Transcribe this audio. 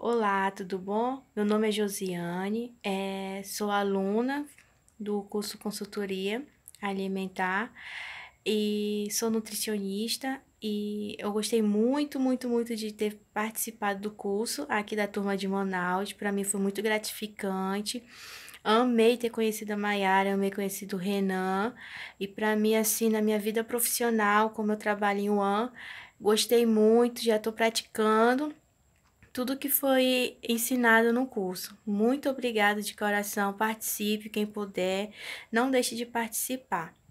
Olá, tudo bom? Meu nome é Josiane, é, sou aluna do curso Consultoria Alimentar e sou nutricionista e eu gostei muito, muito, muito de ter participado do curso aqui da turma de Manaus. Para mim foi muito gratificante. Amei ter conhecido a Mayara, amei conhecido o Renan. E para mim, assim, na minha vida profissional, como eu trabalho em UAN, gostei muito, já estou praticando tudo que foi ensinado no curso. Muito obrigada de coração, participe quem puder, não deixe de participar.